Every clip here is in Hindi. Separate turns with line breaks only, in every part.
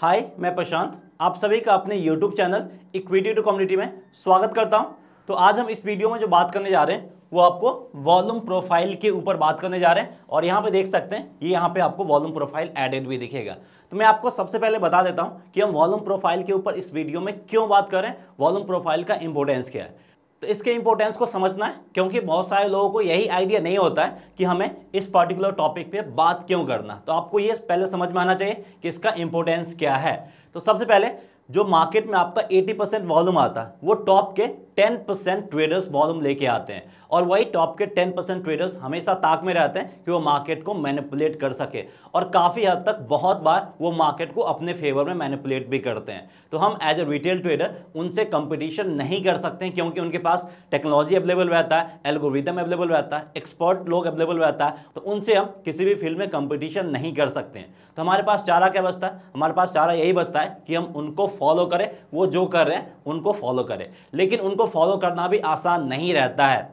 हाय मैं प्रशांत आप सभी का अपने YouTube channel equity to community में स्वागत करता हूं तो आज हम इस वीडियो में जो बात करने जा रहे हैं वो आपको वॉल्यूम प्रोफाइल के ऊपर बात करने जा रहे हैं और यहाँ पे देख सकते हैं ये यहाँ पे आपको वॉल्यूम प्रोफाइल एडेड भी दिखेगा तो मैं आपको सबसे पहले बता देता हूँ कि हम वॉल्यूम प्रोफाइल के ऊपर इस वीडियो में क्यों बात करें वॉल्यूम प्रोफाइल का इंपॉर्टेंस क्या है तो इसके इंपॉर्टेंस को समझना है क्योंकि बहुत सारे लोगों को यही आइडिया नहीं होता है कि हमें इस पर्टिकुलर टॉपिक पे बात क्यों करना तो आपको ये पहले समझ में आना चाहिए कि इसका इंपॉर्टेंस क्या है तो सबसे पहले जो मार्केट में आपका 80 परसेंट वॉल्यूम आता है वो टॉप के टेन परसेंट ट्रेडर्स बहुत हम लेके आते हैं और वही टॉप के टेन परसेंट ट्रेडर्स हमेशा ताक में रहते हैं कि वो मार्केट को मैनिपुलेट कर सके और काफ़ी हद तक बहुत बार वो मार्केट को अपने फेवर में मैनिपुलेट भी करते हैं तो हम एज अ रिटेल ट्रेडर उनसे कंपटीशन नहीं कर सकते हैं क्योंकि उनके पास टेक्नोलॉजी अवेलेबल रहता है एल्गोरिदम अवेलेबल रहता है एक्सपर्ट लोग अवेलेबल रहता है तो उनसे हम किसी भी फील्ड में कंपटीशन नहीं कर सकते हैं तो हमारे पास चारा क्या बचता है हमारे पास चारा यही बचता है कि हम उनको फॉलो करें वो जो कर रहे हैं उनको फॉलो करें लेकिन उनको फॉलो करना भी आसान नहीं रहता है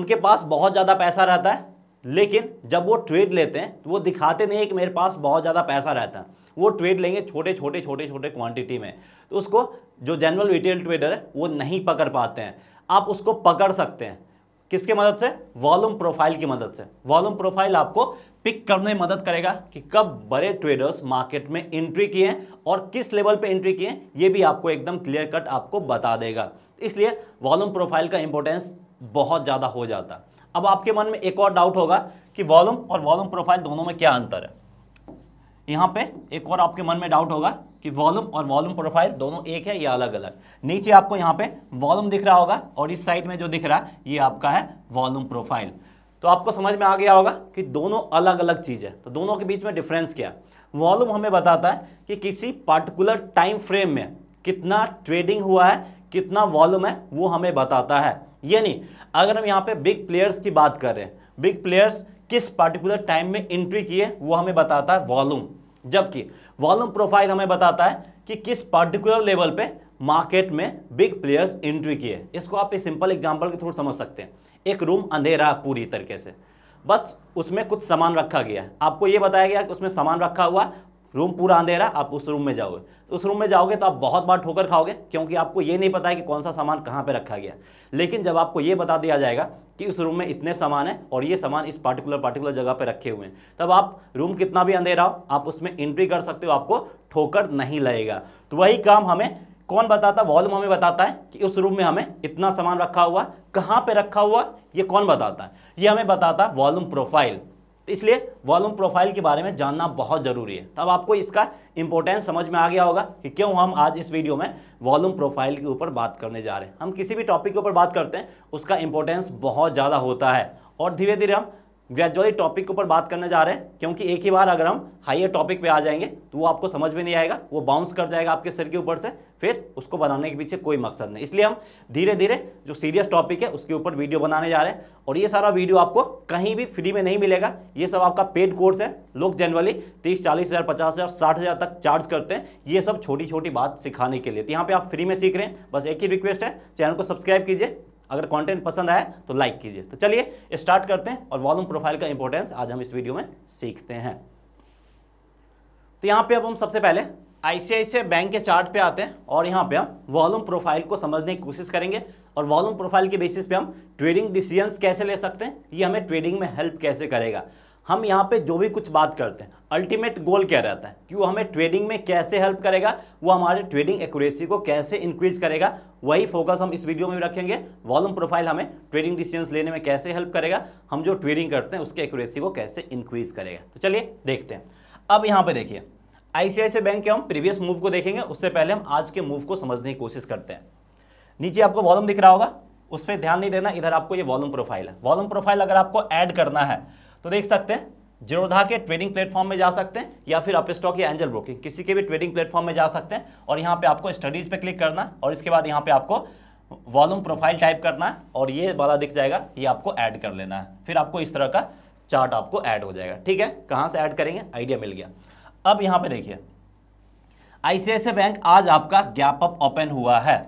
उनके पास बहुत ज़्यादा पैसा रहता है लेकिन जब वो ट्रेड लेते हैं तो वो दिखाते नहीं कि मेरे पास बहुत ज़्यादा पैसा रहता है वो ट्रेड लेंगे छोटे छोटे छोटे छोटे क्वांटिटी में तो उसको जो जनरल रिटेल ट्रेडर है वो नहीं पकड़ पाते हैं आप उसको पकड़ सकते हैं किसके मदद से वॉल्यूम प्रोफाइल की मदद से वॉल्यूम प्रोफाइल आपको पिक करने में मदद करेगा कि कब बड़े ट्रेडर्स मार्केट में एंट्री किए और किस लेवल पे एंट्री किए ये भी आपको एकदम क्लियर कट आपको बता देगा इसलिए वॉल्यूम प्रोफाइल का इंपॉर्टेंस बहुत ज़्यादा हो जाता अब आपके मन में एक और डाउट होगा कि वॉल्यूम और वॉल्यूम प्रोफाइल दोनों में क्या अंतर है यहां पे एक और आपके मन में डाउट होगा कि वॉल्यूम और वॉल्यूम प्रोफाइल दोनों एक है या अलग अलग नीचे आपको यहां पे वॉल्यूम दिख रहा होगा और इस साइड में जो दिख रहा है ये आपका है वॉल्यूम प्रोफाइल तो आपको समझ में आ गया होगा कि दोनों अलग अलग चीज़ है तो दोनों के बीच में डिफरेंस क्या है वॉल्यूम हमें बताता है कि किसी पार्टिकुलर टाइम फ्रेम में कितना ट्रेडिंग हुआ है कितना वॉल्यूम है वो हमें बताता है यानी अगर हम यहाँ पे बिग प्लेयर्स की बात कर रहे हैं बिग प्लेयर्स किस पर्टिकुलर टाइम में एंट्री किए वो हमें बताता है वॉल्यूम जबकि वॉल्यूम प्रोफाइल हमें बताता है कि किस पर्टिकुलर लेवल पे मार्केट में बिग प्लेयर्स एंट्री किए इसको आप एक सिंपल एग्जांपल के थ्रू समझ सकते हैं एक रूम अंधेरा है पूरी तरीके से बस उसमें कुछ सामान रखा गया है आपको ये बताया गया कि उसमें सामान रखा हुआ रूम पूरा अंधेरा आप उस रूम में जाओगे उस रूम में जाओगे तो आप बहुत बार ठोकर खाओगे क्योंकि आपको ये नहीं पता है कि कौन सा सामान कहाँ पे रखा गया लेकिन जब आपको ये बता दिया जाएगा कि उस रूम में इतने सामान हैं और ये सामान इस पार्टिकुलर पार्टिकुलर जगह पे रखे हुए हैं तब आप रूम कितना भी अंधेरा हो आप उसमें एंट्री कर सकते हो आपको ठोकर नहीं लगेगा तो वही काम हमें कौन बताता वॉल्यूम हमें बताता है कि उस रूम में हमें इतना सामान रखा हुआ कहाँ पे रखा हुआ ये कौन बताता है ये हमें बताता है वॉल्यूम प्रोफाइल तो इसलिए वॉल्यूम प्रोफाइल के बारे में जानना बहुत ज़रूरी है तब आपको इसका इंपॉर्टेंस समझ में आ गया होगा कि क्यों हम आज इस वीडियो में वॉल्यूम प्रोफाइल के ऊपर बात करने जा रहे हैं हम किसी भी टॉपिक के ऊपर बात करते हैं उसका इंपॉर्टेंस बहुत ज़्यादा होता है और धीरे धीरे हम ग्रेजुअली टॉपिक के ऊपर बात करने जा रहे हैं क्योंकि एक ही बार अगर हम हाइयर टॉपिक पे आ जाएंगे तो वो आपको समझ में नहीं आएगा वो बाउंस कर जाएगा आपके सिर के ऊपर से फिर उसको बनाने के पीछे कोई मकसद नहीं इसलिए हम धीरे धीरे जो सीरियस टॉपिक है उसके ऊपर वीडियो बनाने जा रहे हैं और ये सारा वीडियो आपको कहीं भी फ्री में नहीं मिलेगा ये सब आपका पेड कोर्स है लोग जनरली तीस चालीस हज़ार पचास हज़ार साठ हज़ार तक चार्ज करते हैं ये सब छोटी छोटी बात सिखाने के लिए तो यहाँ पर आप फ्री में सीख रहे हैं बस एक ही रिक्वेस्ट है चैनल को सब्सक्राइब कीजिए अगर कंटेंट पसंद आए तो लाइक कीजिए तो चलिए स्टार्ट करते हैं और वॉल्यूम प्रोफाइल का इंपॉर्टेंस आज हम इस वीडियो में सीखते हैं तो यहाँ पे अब हम सबसे पहले आईसीआईसीआई बैंक के चार्ट पे आते हैं और यहाँ पे हम वॉल्यूम प्रोफाइल को समझने की कोशिश करेंगे और वॉल्यूम प्रोफाइल के बेसिस पे हम ट्रेडिंग डिसीजंस कैसे ले सकते हैं ये हमें ट्रेडिंग में हेल्प कैसे करेगा हम यहाँ पे जो भी कुछ बात करते हैं अल्टीमेट गोल क्या रहता है कि वो हमें ट्रेडिंग में कैसे हेल्प करेगा वो हमारे ट्रेडिंग एक्यूरेसी को कैसे इंक्रीज करेगा वही फोकस हम इस वीडियो में भी रखेंगे वॉल्यूम प्रोफाइल हमें ट्रेडिंग डिसीजंस लेने में कैसे हेल्प करेगा हम जो ट्रेडिंग करते हैं उसके एक्यूरेसी को कैसे इंक्रीज करेगा तो चलिए देखते हैं अब यहाँ पर देखिए आईसीआईसी बैंक के हम प्रीवियस मूव को देखेंगे उससे पहले हम आज के मूव को समझने की कोशिश करते हैं नीचे आपको वॉल्यूम दिख रहा होगा उस पर ध्यान नहीं देना इधर आपको ये वॉल्यूम प्रोफाइल है वॉल्यूम प्रोफाइल अगर आपको ऐड करना है तो देख सकते हैं जिरोधा के ट्रेडिंग प्लेटफॉर्म में जा सकते हैं या फिर अप स्टॉक या एंजल ब्रोकिंग किसी के भी ट्रेडिंग प्लेटफॉर्म में जा सकते हैं और यहाँ पे आपको स्टडीज पे क्लिक करना है और इसके बाद यहाँ पे आपको वॉल्यूम प्रोफाइल टाइप करना है और ये वाला दिख जाएगा ये आपको ऐड कर लेना है फिर आपको इस तरह का चार्ट आपको ऐड हो जाएगा ठीक है कहाँ से ऐड करेंगे आइडिया मिल गया अब यहाँ पे देखिए आईसीआईसी बैंक आज आपका गैप अप ओपन हुआ है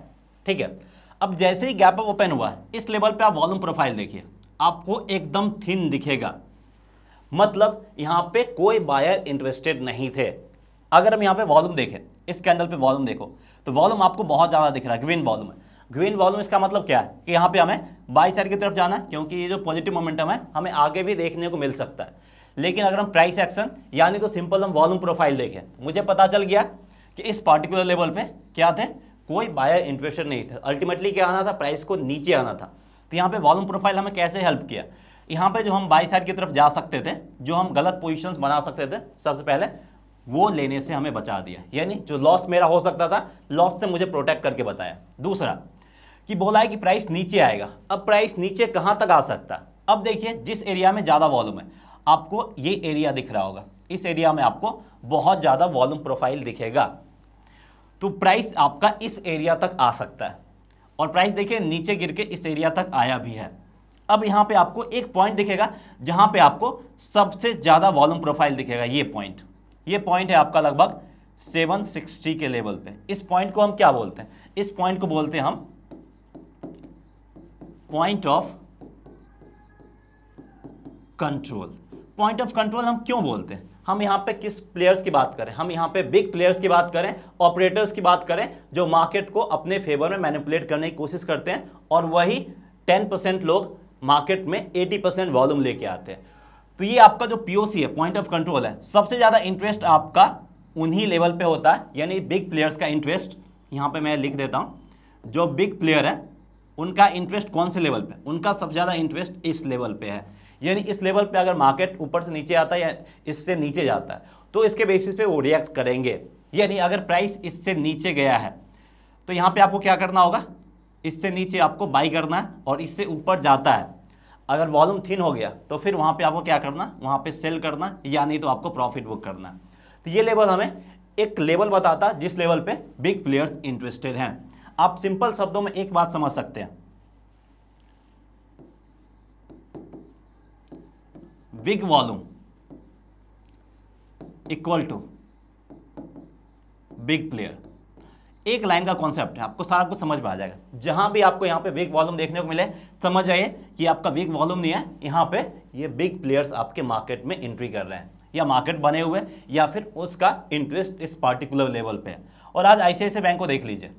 ठीक है अब जैसे ही गैप अप ओपन हुआ इस लेवल पर आप वॉल्यूम प्रोफाइल देखिए आपको एकदम थिन दिखेगा मतलब यहाँ पे कोई बायर इंटरेस्टेड नहीं थे अगर हम यहाँ पे वॉल्यूम देखें इस कैंडल पे वॉल्यूम देखो तो वॉल्यूम आपको बहुत ज़्यादा दिख रहा है ग्रीन वॉल्यूम है ग्रीन वॉल्यूम इसका मतलब क्या है कि यहाँ पे हमें बाई साइड की तरफ जाना है क्योंकि ये जो पॉजिटिव मोमेंटम है हमें आगे भी देखने को मिल सकता है लेकिन अगर हम प्राइस एक्शन यानी तो सिंपल हम वॉल्यूम प्रोफाइल देखें मुझे पता चल गया कि इस पार्टिकुलर लेवल पर क्या थे कोई बायर इंटरेस्टेड नहीं था अल्टीमेटली क्या आना था प्राइस को नीचे आना था तो यहाँ पे वॉल्यूम प्रोफाइल हमें कैसे हेल्प किया यहाँ पे जो हम बाई साइड की तरफ जा सकते थे जो हम गलत पोजिशन बना सकते थे सबसे पहले वो लेने से हमें बचा दिया यानी जो लॉस मेरा हो सकता था लॉस से मुझे प्रोटेक्ट करके बताया दूसरा कि बोला है कि प्राइस नीचे आएगा अब प्राइस नीचे कहाँ तक आ सकता अब देखिए जिस एरिया में ज़्यादा वॉल्यूम है आपको ये एरिया दिख रहा होगा इस एरिया में आपको बहुत ज़्यादा वॉल्यूम प्रोफाइल दिखेगा तो प्राइस आपका इस एरिया तक आ सकता है और प्राइस देखिए नीचे गिर के इस एरिया तक आया भी है अब यहां पे आपको एक पॉइंट दिखेगा जहां पे आपको सबसे ज़्यादा वॉल्यूम प्रोफाइल दिखेगा ये पॉइंट ये पॉइंट है आपका लगभग 760 के लेवल पे इस पॉइंट को हम क्या बोलते हैं इस पॉइंट को बोलते हैं हम point of control point of control हम क्यों बोलते हैं हम यहां पे किस प्लेयर्स की बात करें हम यहां पे बिग प्लेयर्स की बात करें ऑपरेटर्स की बात करें जो मार्केट को अपने फेवर में मैनिपुलेट करने की कोशिश करते हैं और वही टेन परसेंट लोग मार्केट में 80 परसेंट वॉल्यूम लेके आते हैं तो ये आपका जो पीओसी है पॉइंट ऑफ कंट्रोल है सबसे ज़्यादा इंटरेस्ट आपका उन्हीं लेवल पे होता है यानी बिग प्लेयर्स का इंटरेस्ट यहाँ पे मैं लिख देता हूँ जो बिग प्लेयर है उनका इंटरेस्ट कौन से लेवल पे उनका सबसे ज़्यादा इंटरेस्ट इस लेवल पे है यानी इस लेवल पे अगर मार्केट ऊपर से नीचे आता है या इससे नीचे जाता है तो इसके बेसिस पे वो रिएक्ट करेंगे यानी अगर प्राइस इससे नीचे गया है तो यहाँ पे आपको क्या करना होगा इससे नीचे आपको बाई करना है और इससे ऊपर जाता है अगर वॉल्यूम थिन हो गया तो फिर वहाँ पे आपको क्या करना वहाँ पे सेल करना या नहीं तो आपको प्रॉफिट बुक करना तो ये लेवल हमें एक लेवल बताता जिस लेवल पे बिग प्लेयर्स इंटरेस्टेड हैं आप सिंपल शब्दों में एक बात समझ सकते हैं big volume equal to big player एक लाइन का कॉन्सेप्ट है आपको सारा कुछ समझ में आ जाएगा जहां भी आपको यहाँ पे वीक वॉल्यूम देखने को मिले समझ आइए कि आपका वीक वॉल्यूम नहीं है यहाँ पे ये बिग प्लेयर्स आपके मार्केट में एंट्री कर रहे हैं या मार्केट बने हुए या फिर उसका इंटरेस्ट इस पार्टिकुलर लेवल पे है और आज ऐसे बैंक को देख लीजिए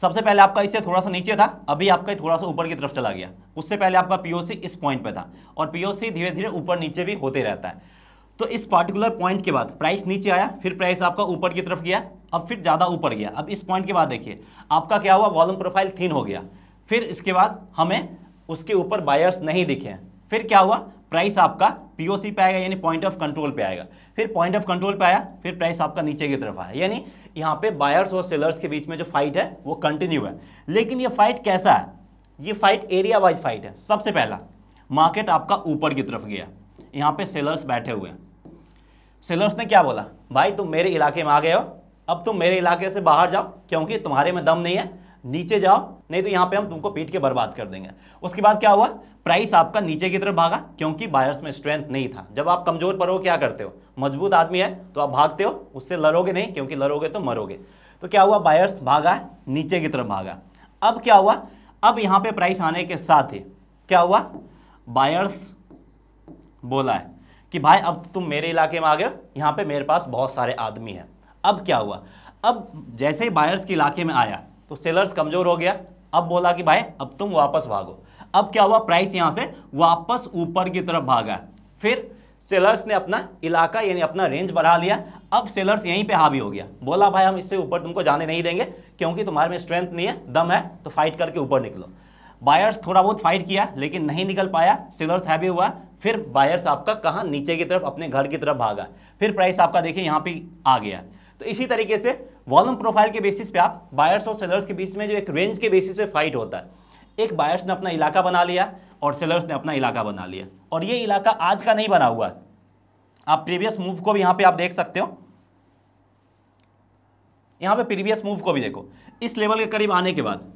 सबसे पहले आपका इससे थोड़ा सा नीचे था अभी आपका थोड़ा सा ऊपर की तरफ चला गया उससे पहले आपका पीओसी इस पॉइंट पे था और पीओसी धीरे धीरे ऊपर नीचे भी होते रहता है तो इस पार्टिकुलर पॉइंट के बाद प्राइस नीचे आया फिर प्राइस आपका ऊपर की तरफ गया अब फिर ज़्यादा ऊपर गया अब इस पॉइंट के बाद देखिए आपका क्या हुआ वॉल्यूम प्रोफाइल थीन हो गया फिर इसके बाद हमें उसके ऊपर बायर्स नहीं दिखे फिर क्या हुआ प्राइस आपका पीओसी पे आएगा यानी पॉइंट ऑफ कंट्रोल पे आएगा फिर पॉइंट ऑफ कंट्रोल पे आया फिर प्राइस आपका नीचे की तरफ आया यानी यहाँ पे बायर्स और सेलर्स के बीच में जो फाइट है वो कंटिन्यू है लेकिन ये फाइट कैसा है ये फाइट एरिया वाइज फाइट है सबसे पहला मार्केट आपका ऊपर की तरफ गया यहाँ पे सेलर्स बैठे हुए हैं सेलर्स ने क्या बोला भाई तुम मेरे इलाके में आ गए हो अब तुम मेरे इलाके से बाहर जाओ क्योंकि तुम्हारे में दम नहीं है नीचे जाओ नहीं तो यहाँ पे हम तुमको पीट के बर्बाद कर देंगे उसके बाद क्या हुआ प्राइस आपका नीचे की तरफ भागा क्योंकि बायर्स में स्ट्रेंथ नहीं था जब आप कमजोर पर हो क्या करते हो मजबूत आदमी है तो आप भागते हो उससे लड़ोगे नहीं क्योंकि लड़ोगे तो मरोगे तो क्या हुआ बायर्स भागा नीचे की तरफ भागा अब क्या हुआ अब यहाँ पे प्राइस आने के साथ ही क्या हुआ बायर्स बोला है कि भाई अब तुम मेरे इलाके में आ गए यहाँ पे मेरे पास बहुत सारे आदमी हैं अब क्या हुआ अब जैसे ही बायर्स के इलाके में आया तो सेलर्स कमज़ोर हो गया अब बोला कि भाई अब तुम वापस भागो अब क्या हुआ प्राइस यहाँ से वापस ऊपर की तरफ भागा फिर सेलर्स ने अपना इलाका यानी अपना रेंज बढ़ा लिया अब सेलर्स यहीं पे हावी हो गया बोला भाई हम इससे ऊपर तुमको जाने नहीं देंगे क्योंकि तुम्हारे में स्ट्रेंथ नहीं है दम है तो फाइट करके ऊपर निकलो बायर्स थोड़ा बहुत फाइट किया लेकिन नहीं निकल पाया सेलर्स हैवी हुआ फिर बायर्स आपका कहाँ नीचे की तरफ अपने घर की तरफ भागा फिर प्राइस आपका देखिए यहाँ पे आ गया तो इसी तरीके से वॉल्यूम प्रोफाइल के बेसिस पे आप बायर्स और सेलर्स के बीच में जो एक रेंज के बेसिस पे फाइट होता है एक बायर्स ने अपना इलाका बना लिया और सेलर्स ने अपना इलाका बना लिया और ये इलाका आज का नहीं बना हुआ आप प्रीवियस मूव को भी यहाँ पर आप देख सकते हो यहाँ पर प्रीवियस मूव को भी देखो इस लेवल के करीब आने के बाद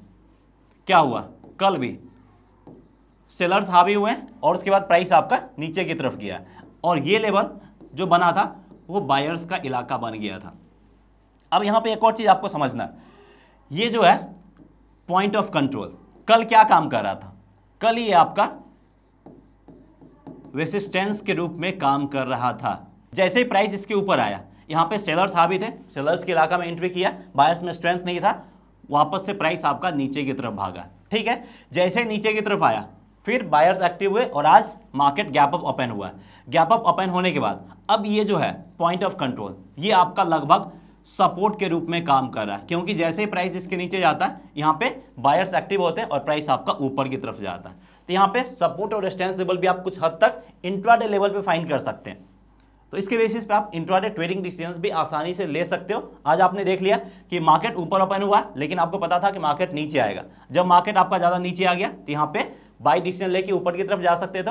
क्या हुआ कल भी सेलर्स हावी हुए और उसके बाद प्राइस आपका नीचे की तरफ गया और ये लेवल जो बना था वो बायर्स का इलाका बन गया था अब यहाँ पे एक और चीज़ आपको समझना ये जो है पॉइंट ऑफ कंट्रोल कल क्या काम कर रहा था कल ये आपका रेसिस्टेंस के रूप में काम कर रहा था जैसे ही प्राइस इसके ऊपर आया यहाँ पे सेलर्स हावी थे सेलर्स के इलाका में एंट्री किया बायर्स में स्ट्रेंथ नहीं था वापस से प्राइस आपका नीचे की तरफ भागा ठीक है जैसे नीचे की तरफ आया फिर बायर्स एक्टिव हुए और आज मार्केट गैप अप ओपन हुआ गैप अप ओपन होने के बाद अब ये जो है पॉइंट ऑफ कंट्रोल ये आपका लगभग सपोर्ट के रूप में काम कर रहा है क्योंकि जैसे ही प्राइस इसके नीचे जाता है यहाँ पे बायर्स एक्टिव होते हैं और प्राइस आपका ऊपर की तरफ जाता है तो यहाँ पे सपोर्ट और रेस्टेंस लेवल भी आप कुछ हद तक इंट्राडे लेवल पे फाइंड कर सकते हैं तो इसके बेसिस पे आप इंट्राडे ट्रेडिंग डिसीजंस भी आसानी से ले सकते हो आज आपने देख लिया कि मार्केट ऊपर ओपन हुआ लेकिन आपको पता था कि मार्केट नीचे आएगा जब मार्केट आपका ज़्यादा नीचे आ गया तो यहाँ पे बाई डिसीजन लेके ऊपर की तरफ जा सकते थे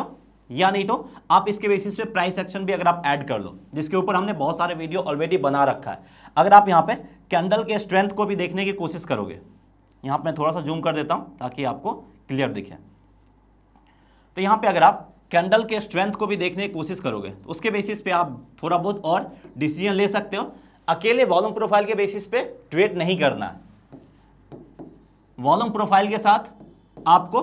या नहीं तो आप इसके बेसिस पे प्राइस एक्शन भी अगर आप ऐड कर लो जिसके ऊपर हमने बहुत सारे वीडियो ऑलरेडी बना रखा है अगर आप यहाँ पे कैंडल के स्ट्रेंथ को भी देखने की कोशिश करोगे यहाँ पर मैं थोड़ा सा जूम कर देता हूँ ताकि आपको क्लियर दिखे तो यहाँ पे अगर आप कैंडल के स्ट्रेंथ को भी देखने की कोशिश करोगे तो उसके बेसिस पे आप थोड़ा बहुत और डिसीजन ले सकते हो अकेले वॉल्यूम प्रोफाइल के बेसिस पे ट्रेड नहीं करना वॉल्यूम प्रोफाइल के साथ आपको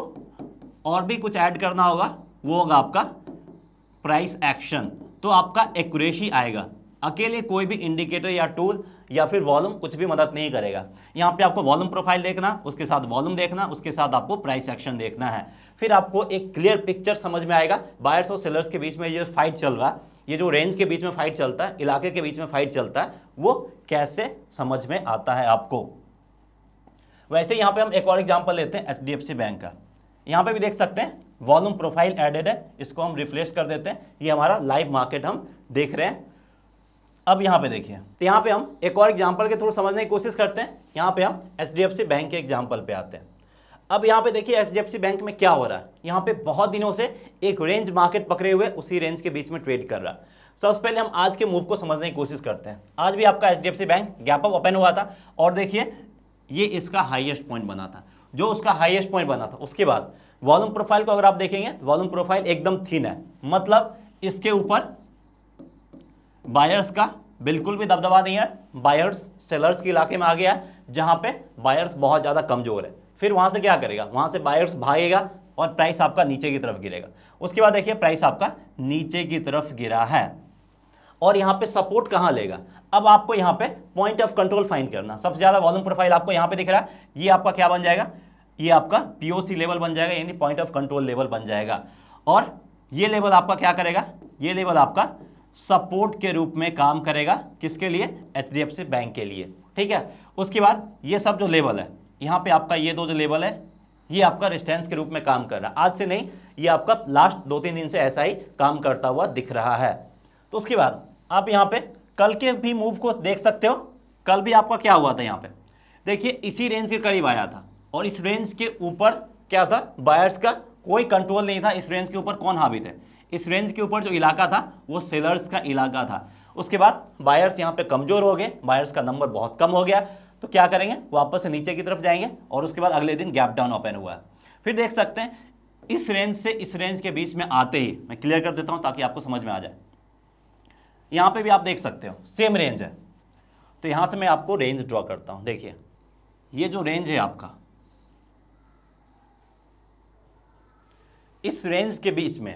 और भी कुछ ऐड करना होगा वो होगा आपका प्राइस एक्शन तो आपका एक्यूरेसी आएगा अकेले कोई भी इंडिकेटर या टूल या फिर वॉल्यूम कुछ भी मदद नहीं करेगा यहाँ पे आपको वॉल्यूम प्रोफाइल देखना उसके साथ वॉल्यूम देखना उसके साथ आपको प्राइस एक्शन देखना है फिर आपको एक क्लियर पिक्चर समझ में आएगा बायर्स और सेलर्स के बीच में ये फाइट चल रहा है ये जो रेंज के बीच में फाइट चलता है इलाके के बीच में फाइट चलता है वो कैसे समझ में आता है आपको वैसे यहाँ पर हम एक और एग्जाम्पल लेते हैं एच बैंक का यहाँ पे भी देख सकते हैं वॉल्यूम प्रोफाइल एडेड है इसको हम रिफ्लेश कर देते हैं ये हमारा लाइव मार्केट हम देख रहे हैं अब यहाँ पे देखिए तो यहाँ पे हम एक और एग्जाम्पल के थ्रू समझने की कोशिश करते हैं यहाँ पे हम एच बैंक के एग्जाम्पल पे आते हैं अब यहाँ पे देखिए एच बैंक में क्या हो रहा है यहाँ पे बहुत दिनों से एक रेंज मार्केट पकड़े हुए उसी रेंज के बीच में ट्रेड कर रहा है सबसे पहले हम आज के मूव को समझने की कोशिश करते हैं आज भी आपका H bank gap up open हुआ था और देखिए ये इसका हाइएस्ट पॉइंट बना था जो उसका हाईएस्ट पॉइंट बना था उसके बाद वॉल्यूम प्रोफाइल को अगर आप देखेंगे तो वॉल्यूम प्रोफाइल एकदम थीन है मतलब इसके ऊपर बायर्स का बिल्कुल भी दबदबा नहीं है बायर्स सेलर्स के इलाके में आ गया है जहाँ पे बायर्स बहुत ज़्यादा कमजोर है फिर वहाँ से क्या करेगा वहाँ से बायर्स भागेगा और प्राइस आपका नीचे की तरफ गिरेगा उसके बाद देखिए प्राइस आपका नीचे की तरफ गिरा है और यहाँ पे सपोर्ट कहाँ लेगा अब आपको यहाँ पे पॉइंट ऑफ कंट्रोल फाइंड करना सबसे ज़्यादा वॉल्यूम प्रोफाइल आपको यहाँ पे दिख रहा है ये आपका क्या बन जाएगा ये आपका पीओसी लेवल बन जाएगा यानी पॉइंट ऑफ कंट्रोल लेवल बन जाएगा और ये लेवल आपका क्या करेगा ये लेवल आपका सपोर्ट के रूप में काम करेगा किसके लिए एच बैंक के लिए ठीक है उसके बाद ये सब जो लेवल है यहाँ पे आपका ये दो जो लेवल है ये आपका रिस्टेंस के रूप में काम कर रहा है आज से नहीं ये आपका लास्ट दो तीन दिन से ऐसा ही काम करता हुआ दिख रहा है तो उसके बाद आप यहाँ पे कल के भी मूव को देख सकते हो कल भी आपका क्या हुआ था यहाँ पे देखिए इसी रेंज के करीब आया था और इस रेंज के ऊपर क्या था बायर्स का कोई कंट्रोल नहीं था इस रेंज के ऊपर कौन हावी थे इस रेंज के ऊपर जो इलाका था वो सेलर्स का इलाका था उसके बाद बायर्स यहाँ पे कमज़ोर हो गए बायर्स का नंबर बहुत कम हो गया तो क्या करेंगे वापस से नीचे की तरफ जाएंगे और उसके बाद अगले दिन गैप डाउन ओपन हुआ फिर देख सकते हैं इस रेंज से इस रेंज के बीच में आते ही मैं क्लियर कर देता हूँ ताकि आपको समझ में आ जाए यहाँ पर भी आप देख सकते हो सेम रेंज है तो यहाँ से मैं आपको रेंज ड्रॉ करता हूँ देखिए ये जो रेंज है आपका इस रेंज के बीच में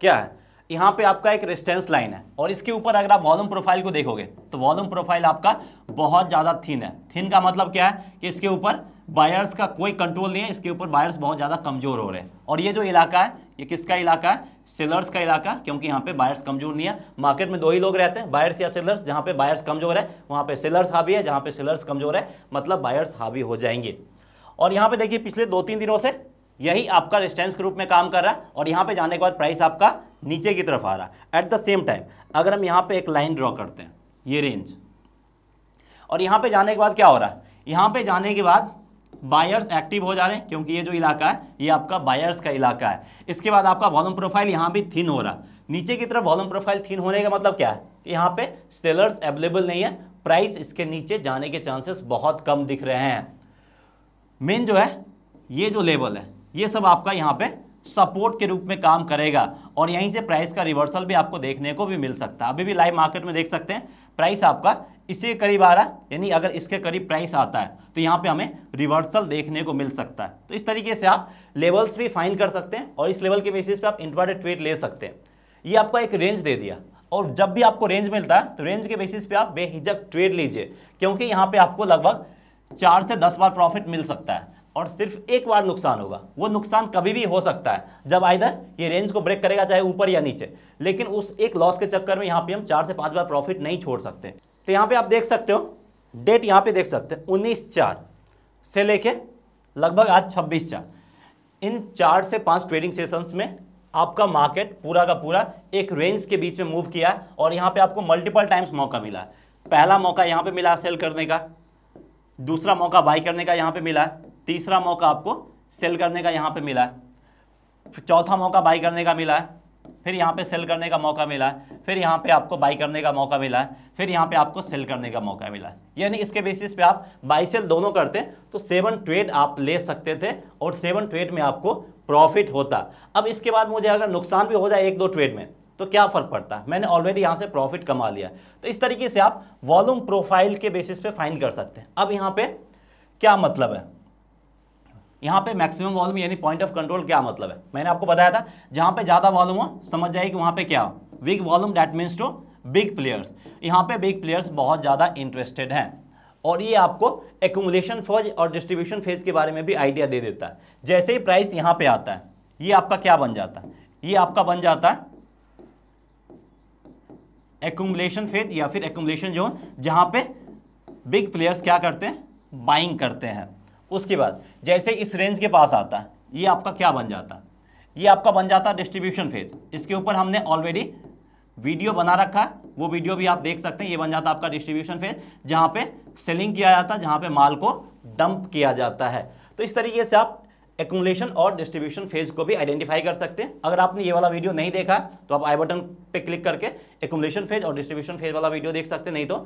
क्या है यहाँ पे आपका एक रेस्टेंस लाइन है और इसके ऊपर अगर आप वॉल्यूम प्रोफाइल को देखोगे तो वॉल्यूम प्रोफाइल आपका बहुत ज़्यादा थीन है थीन का मतलब क्या है कि इसके ऊपर बायर्स का कोई कंट्रोल नहीं है इसके ऊपर बायर्स बहुत ज़्यादा कमज़ोर हो रहे हैं और ये जो इलाका है ये किसका इलाका है सेलर्स का इलाका क्योंकि यहाँ पे बायर्स कमज़ोर नहीं है मार्केट में दो ही लोग रहते हैं बायर्स या सेलर्स जहाँ पे बायर्स कमज़ोर है वहाँ पे सेलर्स हावी है जहाँ पे सेलर्स कमज़ोर है मतलब बायर्स हावी हो जाएंगे और यहाँ पे देखिए पिछले दो तीन दिनों से यही आपका रेजिस्टेंस के रूप में काम कर रहा है और यहाँ पे जाने के बाद प्राइस आपका नीचे की तरफ आ रहा है एट द सेम टाइम अगर हम यहाँ पे एक लाइन ड्रॉ करते हैं ये रेंज और यहाँ पे जाने के बाद क्या हो रहा है यहाँ पे जाने के बाद बायर्स एक्टिव हो जा रहे हैं क्योंकि ये जो इलाका है ये आपका बायर्स का इलाका है इसके बाद आपका वॉल्यूम प्रोफाइल यहाँ भी थिन हो रहा है नीचे की तरफ वॉल्यूम प्रोफाइल थिन होने का मतलब क्या है कि यहाँ पे सेलर्स अवेलेबल नहीं है प्राइस इसके नीचे जाने के चांसेस बहुत कम दिख रहे हैं मेन जो है ये जो लेवल है ये सब आपका यहाँ पे सपोर्ट के रूप में काम करेगा और यहीं से प्राइस का रिवर्सल भी आपको देखने को भी मिल सकता है अभी भी लाइव मार्केट में देख सकते हैं प्राइस आपका इसी के करीब आ रहा है यानी अगर इसके करीब प्राइस आता है तो यहाँ पे हमें रिवर्सल देखने को मिल सकता है तो इस तरीके से आप लेवल्स भी फाइन कर सकते हैं और इस लेवल के बेसिस पे आप इंटरवाडे ट्रेड ले सकते हैं ये आपका एक रेंज दे दिया और जब भी आपको रेंज मिलता है तो रेंज के बेसिस पे आप बेहिजक ट्रेड लीजिए क्योंकि यहाँ पे आपको लगभग चार से दस बार प्रॉफिट मिल सकता है और सिर्फ एक बार नुकसान होगा वो नुकसान कभी भी हो सकता है जब आइधर ये रेंज को ब्रेक करेगा चाहे ऊपर या नीचे लेकिन उस एक लॉस के चक्कर में यहाँ पे हम चार से पाँच बार प्रॉफिट नहीं छोड़ सकते तो यहाँ पे आप देख सकते हो डेट यहाँ पे देख सकते हैं उन्नीस चार से लेके लगभग आज छब्बीस चार इन चार से पाँच ट्रेडिंग सेशंस में आपका मार्केट पूरा का पूरा एक रेंज के बीच में मूव किया है और यहाँ पर आपको मल्टीपल टाइम्स मौका मिला है पहला मौका यहाँ पर मिला सेल करने का दूसरा मौका बाई करने का यहाँ पर मिला है तीसरा मौका आपको सेल करने का यहाँ पे मिला है चौथा मौका बाई करने का मिला है फिर यहाँ पे सेल करने का मौका मिला है फिर यहाँ पे आपको बाई करने का मौका मिला है फिर यहाँ पे आपको सेल करने का मौका मिला है यानी इसके बेसिस पे आप बाई सेल दोनों करते तो सेवन ट्रेड आप ले सकते थे और सेवन ट्रेड में आपको प्रॉफिट होता अब इसके बाद मुझे अगर नुकसान भी हो जाए एक दो ट्रेड में तो क्या फ़र्क पड़ता है मैंने ऑलरेडी यहाँ से प्रॉफिट कमा लिया तो इस तरीके से आप वॉल्यूम प्रोफाइल के बेसिस पे फाइन कर सकते हैं अब यहाँ पे क्या मतलब है यहाँ पे मैक्सिमम वॉल्यूम यानी पॉइंट ऑफ कंट्रोल क्या मतलब है मैंने आपको बताया था जहाँ पे ज़्यादा वॉल्यूम हो समझ जाए कि वहाँ पे क्या हो big volume that means to big players यहाँ पे बिग प्लेयर्स बहुत ज़्यादा इंटरेस्टेड हैं और ये आपको एकुमुलेशन फेज और डिस्ट्रीब्यूशन फेज के बारे में भी आइडिया दे देता है जैसे ही प्राइस यहाँ पर आता है ये आपका क्या बन जाता है ये आपका बन जाता है एकुमुलेशन फेज या फिर एकुमुलेशन जोन जहाँ पे बिग प्लेयर्स क्या करते हैं बाइंग करते हैं उसके बाद जैसे इस रेंज के पास आता है ये आपका क्या बन जाता ये आपका बन जाता डिस्ट्रीब्यूशन फेज इसके ऊपर हमने ऑलरेडी वीडियो बना रखा है वो वीडियो भी आप देख सकते हैं ये बन जाता आपका डिस्ट्रीब्यूशन फेज जहाँ पे सेलिंग किया जाता है जहाँ पे माल को डंप किया जाता है तो इस तरीके से आप एकुमलेशन और डिस्ट्रीब्यूशन फेज को भी आइडेंटिफाई कर सकते हैं अगर आपने ये वाला वीडियो नहीं देखा तो आप आई बटन पे क्लिक करके एकुमलेशन फेज और डिस्ट्रीब्यूशन फेज वाला वीडियो देख सकते हैं नहीं तो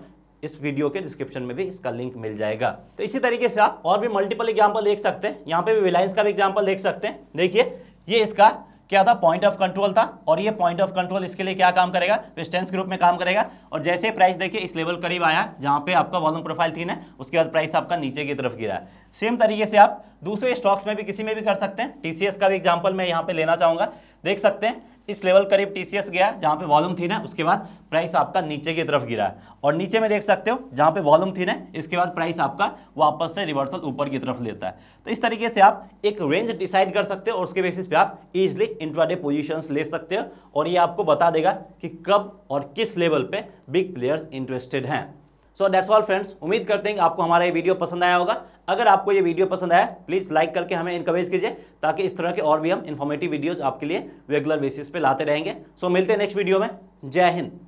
इस वीडियो के डिस्क्रिप्शन में भी इसका लिंक मिल जाएगा तो इसी तरीके से आप और भी मल्टीपल एग्जाम्पल देख सकते हैं यहाँ पे भी रिलायंस का भी एग्जाम्पल देख सकते हैं देखिए ये इसका क्या था पॉइंट ऑफ कंट्रोल था और ये पॉइंट ऑफ कंट्रोल इसके लिए क्या काम करेगा रेस्टेंस ग्रुप में काम करेगा और जैसे प्राइस देखिए इस लेवल करीब आया जहाँ पे आपका वॉल्यूम प्रोफाइल थी ना उसके बाद प्राइस आपका नीचे की तरफ गिरा है सेम तरीके से आप दूसरे स्टॉक्स में भी किसी में भी कर सकते हैं टीसीएस का भी एग्जाम्पल मैं यहाँ पे लेना चाहूंगा देख सकते हैं इस लेवल करीब टीसीएस गया जहां पे वॉल्यूम थी ना उसके बाद प्राइस आपका नीचे की तरफ गिरा है और नीचे में देख सकते हो जहां पे वॉल्यूम थी ना इसके बाद प्राइस आपका वापस से रिवर्सल ऊपर की तरफ लेता है तो इस तरीके से आप एक रेंज डिसाइड कर सकते हो और उसके बेसिस पे आप इजिली इंट्राडे पोजिशन ले सकते हो और ये आपको बता देगा कि कब और किस लेवल पे बिग प्लेयर्स इंटरेस्टेड हैं सो दैट्स ऑल फ्रेंड्स उम्मीद करते हैं कि आपको हमारा ये वीडियो पसंद आया होगा अगर आपको ये वीडियो पसंद आया प्लीज़ लाइक करके हमें इनकरेज कीजिए ताकि इस तरह के और भी हम इन्फॉर्मेटिव वीडियोज़ आपके लिए रेगुलर बेसिस पे लाते रहेंगे सो so, मिलते हैं नेक्स्ट वीडियो में जय हिंद